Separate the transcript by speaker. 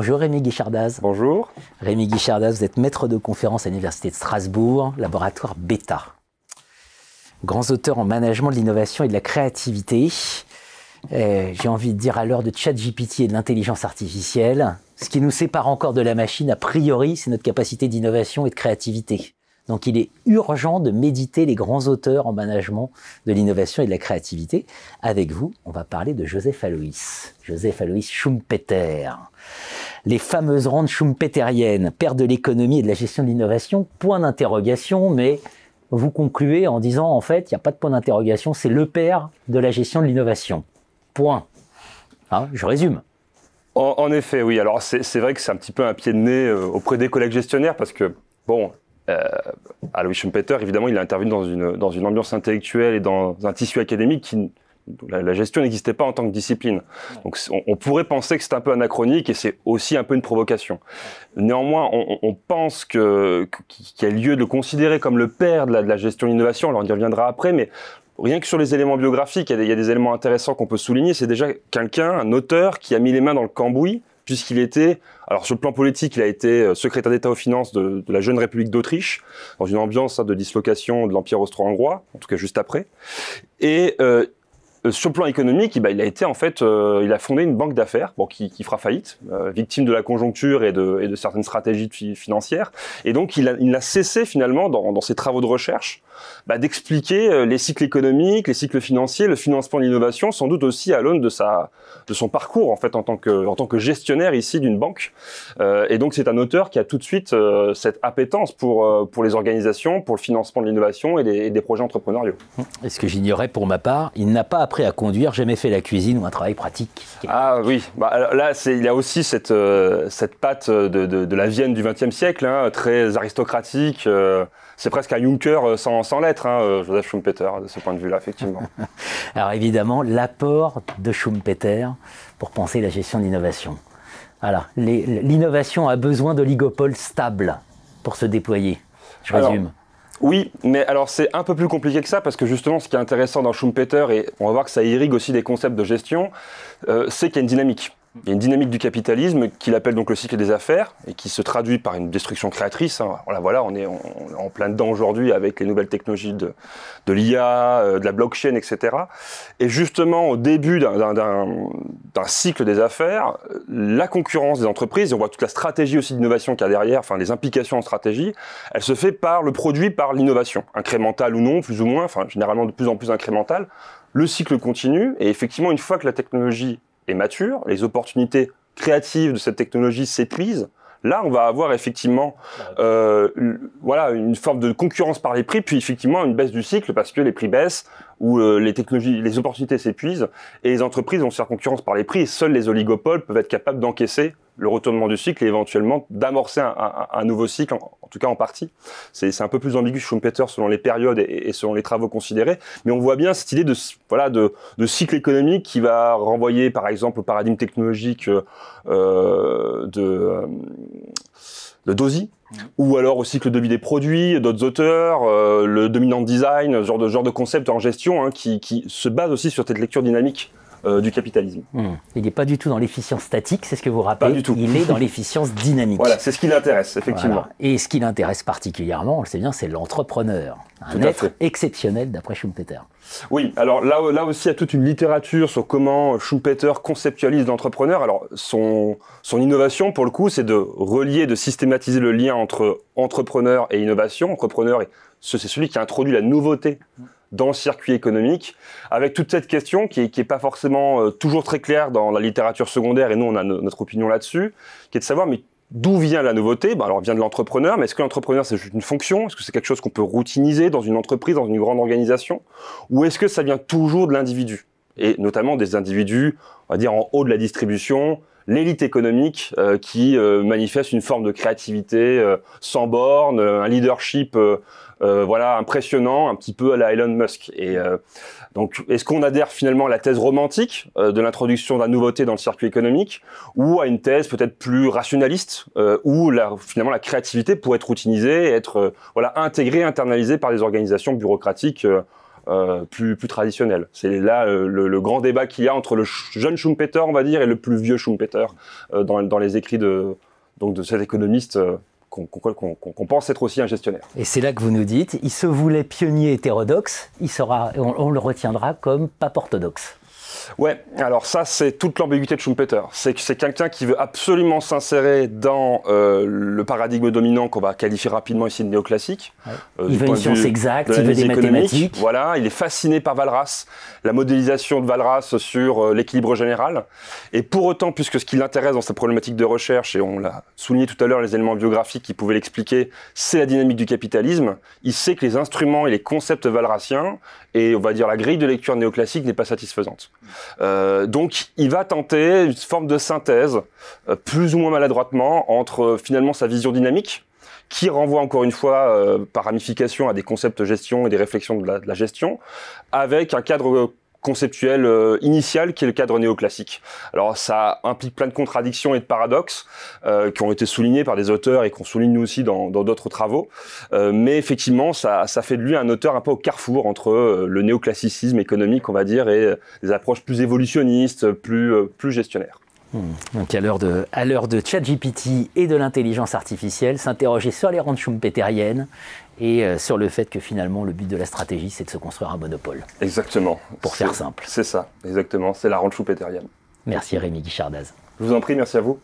Speaker 1: Bonjour Rémi Guichardaz. Bonjour. Rémi Guichardaz, vous êtes maître de conférence à l'Université de Strasbourg, laboratoire Beta. Grands auteurs en management de l'innovation et de la créativité. Euh, j'ai envie de dire à l'heure de ChatGPT et de l'intelligence artificielle, ce qui nous sépare encore de la machine, a priori, c'est notre capacité d'innovation et de créativité. Donc il est urgent de méditer les grands auteurs en management de l'innovation et de la créativité. Avec vous, on va parler de Joseph Aloïs, Joseph Aloïs Schumpeter les fameuses rentes schumpeteriennes, père de l'économie et de la gestion de l'innovation, point d'interrogation, mais vous concluez en disant en fait, il n'y a pas de point d'interrogation, c'est le père de la gestion de l'innovation. Point. Hein, je résume.
Speaker 2: En, effet, oui. Alors c'est vrai que c'est un petit peu un pied de nez euh, auprès des collègues gestionnaires parce que, bon, à euh, Alois Schumpeter, évidemment, il a intervenu dans dans une ambiance intellectuelle et dans un tissu académique qui la, gestion n'existait pas en tant que discipline. Donc on, pourrait penser que c'est un peu anachronique et c'est aussi un peu une provocation. Néanmoins, on, pense qu'il y a lieu de le considérer comme le père de la, gestion de l'innovation, alors on y reviendra après, mais rien que sur les éléments biographiques, il y a des, éléments intéressants qu'on peut souligner. C'est déjà quelqu'un, un auteur, qui a mis les mains dans le cambouis, puisqu'il était, alors sur le plan politique, il a été euh, secrétaire d'État aux finances de, la jeune République d'Autriche, dans une ambiance hein, de dislocation de l'Empire austro-hongrois, en tout cas juste après. Et euh, euh, sur le plan économique, eh ben, il a été en fait, euh, il a fondé une banque d'affaires, bon, qui, qui, fera faillite, euh, victime de la conjoncture et de, certaines stratégies financières. Et donc, il a, cessé finalement dans, ses travaux de recherche bah, d'expliquer euh, les cycles économiques, les cycles financiers, le financement de l'innovation, sans doute aussi à l'aune de sa de son parcours en fait en tant que en tant que gestionnaire ici d'une banque. Euh, et donc c'est un auteur qui a tout de suite euh, cette appétence pour pour les organisations, pour le financement de
Speaker 1: l'innovation et, des projets entrepreneuriaux. Et ce que j'ignorais pour ma part, il n'a pas appris à conduire, jamais fait la cuisine ou un travail pratique.
Speaker 2: Ah oui, bah, là c'est il a aussi cette cette patte de, de, la Vienne du XXe siècle, hein, très aristocratique. c'est presque un Juncker sans sans l'être, hein, euh, Joseph Schumpeter, de ce point de vue-là, effectivement.
Speaker 1: Alors évidemment, l'apport de Schumpeter pour penser la gestion d'innovation. Voilà, l'innovation a besoin d'oligopoles stable pour se déployer, je résume. Oui, mais
Speaker 2: alors c'est un peu plus compliqué que ça parce que justement ce qui est intéressant dans Schumpeter, et on va voir que ça irrigue aussi des concepts de gestion, euh, c'est qu'il y a une dynamique. Il y a une dynamique du capitalisme qu'il appelle donc le cycle des affaires et qui se traduit par une destruction créatrice. Hein. Voilà, on est en, plein dedans aujourd'hui avec les nouvelles technologies de, de l'IA, euh, de la blockchain, etc. Et justement, au début d'un cycle des affaires, la concurrence des entreprises, et on voit toute la stratégie aussi d'innovation qu'il y a derrière, enfin les implications en stratégie, elle se fait par le produit, par l'innovation, incrémentale ou non, plus ou moins, enfin généralement de plus en plus incrémentale. Le cycle continue et effectivement, une fois que la technologie est mature, les opportunités créatives de cette technologie s'épuisent, là on va avoir effectivement euh, voilà une forme de concurrence par les prix puis effectivement une baisse du cycle parce que les prix baissent ou euh, les technologies les opportunités s'épuisent et les entreprises vont se faire concurrence par les prix et seuls les oligopoles peuvent être capables d'encaisser le retournement du cycle et éventuellement d'amorcer un, nouveau cycle en tout cas en partie. C'est un peu plus ambigu Schumpeter selon les périodes et, selon les travaux considérés, mais on voit bien cette idée de, voilà, de, cycle économique qui va renvoyer par exemple au paradigme technologique euh, euh, euh, de, Dozy, ou alors au cycle de vie des produits, d'autres auteurs, le dominant design, ce genre de, genre de concept en gestion hein, qui, se base aussi sur cette lecture dynamique
Speaker 1: euh, du capitalisme. Hmm. Il n'est pas du tout dans l'efficience statique, c'est ce que vous rappelez. Pas du tout. Il est dans l'efficience dynamique. Voilà,
Speaker 2: c'est ce qui l'intéresse, effectivement.
Speaker 1: Et ce qui l'intéresse particulièrement, on le sait bien, c'est l'entrepreneur. Un être exceptionnel d'après Schumpeter.
Speaker 2: Oui, alors là, là aussi, il y a toute une littérature sur comment Schumpeter conceptualise l'entrepreneur. Alors, son, son innovation, pour le coup, c'est de relier, de systématiser le lien entre entrepreneur et innovation. Entrepreneur, c'est celui qui introduit la nouveauté dans le circuit économique, avec toute cette question qui n'est est pas forcément euh, toujours très claire dans la littérature secondaire, et nous on a notre opinion là-dessus, qui est de savoir mais d'où vient la nouveauté ben, Alors vient de l'entrepreneur, mais est-ce que l'entrepreneur c'est juste une fonction Est-ce que c'est quelque chose qu'on peut routiniser dans une entreprise, dans une grande organisation Ou est-ce que ça vient toujours de l'individu et notamment des individus, on va dire en haut de la distribution, l'élite économique euh, qui euh, manifeste une forme de créativité euh, sans borne, un leadership voilà impressionnant, un petit peu à la Elon Musk. Et donc, est-ce qu'on adhère finalement à la thèse romantique de l'introduction de la nouveauté dans le circuit économique, ou à une thèse peut-être plus rationaliste, où la, finalement la créativité pourrait être utilisée, être voilà intégrée, internalisée par des organisations bureaucratiques euh, plus, plus traditionnel. C'est là euh, le, grand débat qu'il y a entre le jeune Schumpeter, on va dire, et le plus vieux Schumpeter euh, dans, les écrits de, donc de cet économiste qu'on pense être aussi un gestionnaire.
Speaker 1: Et c'est là que vous nous dites, il se voulait pionnier hétérodoxe, il sera, on, le retiendra comme pas orthodoxe.
Speaker 2: Ouais, alors ça, c'est toute l'ambiguïté de Schumpeter. C'est c'est quelqu'un qui veut absolument s'insérer dans euh, le paradigme dominant qu'on va qualifier rapidement ici de néoclassique. Euh, il veut une science exacte, il veut des mathématiques. Voilà, il est fasciné par Valras, la modélisation de Valras sur euh, l'équilibre général. Et pour autant, puisque ce qui l'intéresse dans sa problématique de recherche, et on l'a souligné tout à l'heure, les éléments biographiques qui pouvaient l'expliquer, c'est la dynamique du capitalisme. Il sait que les instruments et les concepts valrassiens, et on va dire la grille de lecture néoclassique n'est pas satisfaisante. Euh, donc, il va tenter une forme de synthèse, euh, plus ou moins maladroitement, entre euh, finalement sa vision dynamique, qui renvoie encore une fois par ramification à des concepts de gestion et des réflexions de la gestion, avec un cadre conceptuel euh, initial qui est le cadre néoclassique. Alors ça implique plein de contradictions et de paradoxes euh, qui ont été soulignés par des auteurs et qu'on souligne nous aussi dans d'autres travaux. Euh, mais effectivement, ça, fait de lui un auteur un peu au carrefour entre le néoclassicisme économique, on va dire, et des approches plus évolutionnistes, plus, plus gestionnaires.
Speaker 1: Hmm. Donc à l'heure de, ChatGPT et de l'intelligence artificielle, s'interroger sur les rentes pétériennes et euh, sur le fait que finalement le but de la stratégie c'est de se construire un monopole.
Speaker 2: Exactement. Pour faire simple. C'est ça, exactement, c'est la rente
Speaker 1: pétérienne. Merci Rémi Guichardaz. Je vous en prie, merci à vous.